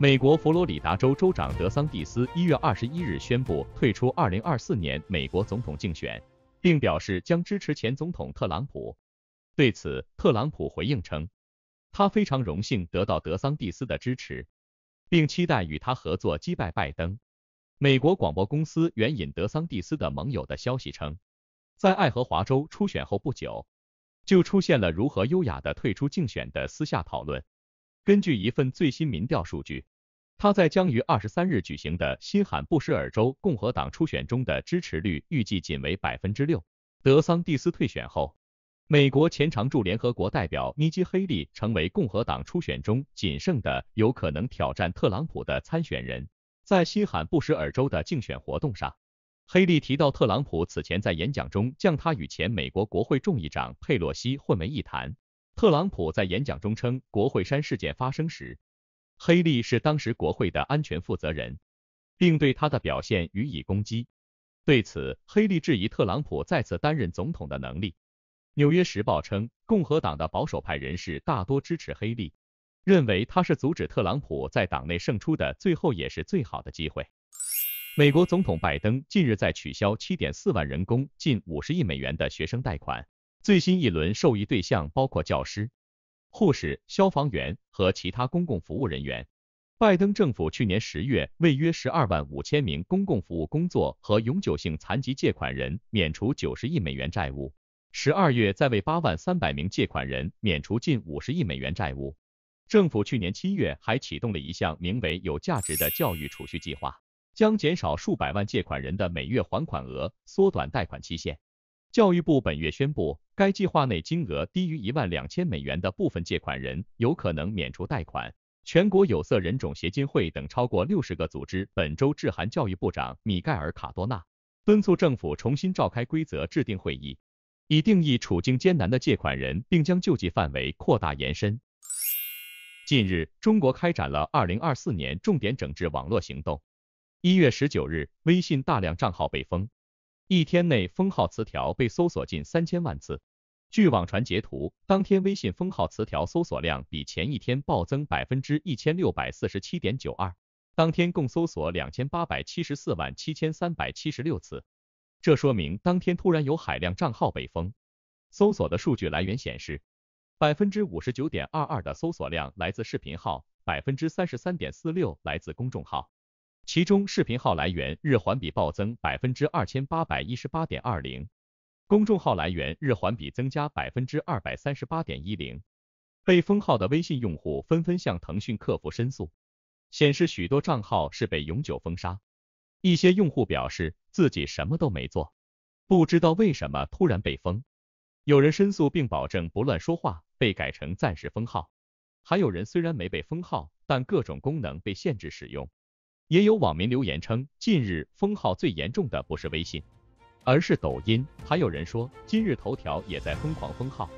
美国佛罗里达州州长德桑蒂斯一月二十一日宣布退出二零二四年美国总统竞选，并表示将支持前总统特朗普。对此，特朗普回应称，他非常荣幸得到德桑蒂斯的支持，并期待与他合作击败拜登。美国广播公司援引德桑蒂斯的盟友的消息称，在爱荷华州初选后不久，就出现了如何优雅的退出竞选的私下讨论。根据一份最新民调数据，他在将于二十三日举行的新罕布什尔州共和党初选中的支持率预计仅为百分之六。德桑蒂斯退选后，美国前常驻联合国代表尼基黑利成为共和党初选中仅剩的有可能挑战特朗普的参选人。在新罕布什尔州的竞选活动上，黑利提到特朗普此前在演讲中将他与前美国国会众议长佩洛西混为一谈。特朗普在演讲中称，国会山事件发生时，黑利是当时国会的安全负责人，并对他的表现予以攻击。对此，黑利质疑特朗普再次担任总统的能力。《纽约时报》称，共和党的保守派人士大多支持黑利，认为他是阻止特朗普在党内胜出的最后也是最好的机会。美国总统拜登近日在取消七点四万人工近五十亿美元的学生贷款。最新一轮受益对象包括教师、护士、消防员和其他公共服务人员。拜登政府去年十月为约十二万五千名公共服务工作和永久性残疾借款人免除九十亿美元债务，十二月再为八万三百名借款人免除近五十亿美元债务。政府去年七月还启动了一项名为“有价值的教育储蓄”计划，将减少数百万借款人的每月还款额，缩短贷款期限。教育部本月宣布，该计划内金额低于一万两千美元的部分借款人有可能免除贷款。全国有色人种协进会等超过六十个组织本周致函教育部长米盖尔卡多纳，敦促政府重新召开规则制定会议，以定义处境艰难的借款人，并将救济范围扩大延伸。近日，中国开展了二零二四年重点整治网络行动。一月十九日，微信大量账号被封。一天内封号词条被搜索近三千万次。据网传截图，当天微信封号词条搜索量比前一天暴增百分之一千六百四十七点九二，当天共搜索两千八百七十四万七千三百七十六次。这说明当天突然有海量账号被封。搜索的数据来源显示，百分之五十九点二二的搜索量来自视频号，百分之三十三点四六来自公众号。其中，视频号来源日环比暴增百分之二千八百一十八点二零，公众号来源日环比增加百分之二百三十八点一零。被封号的微信用户纷纷向腾讯客服申诉，显示许多账号是被永久封杀。一些用户表示自己什么都没做，不知道为什么突然被封。有人申诉并保证不乱说话，被改成暂时封号。还有人虽然没被封号，但各种功能被限制使用。也有网民留言称，近日封号最严重的不是微信，而是抖音。还有人说，今日头条也在疯狂封号。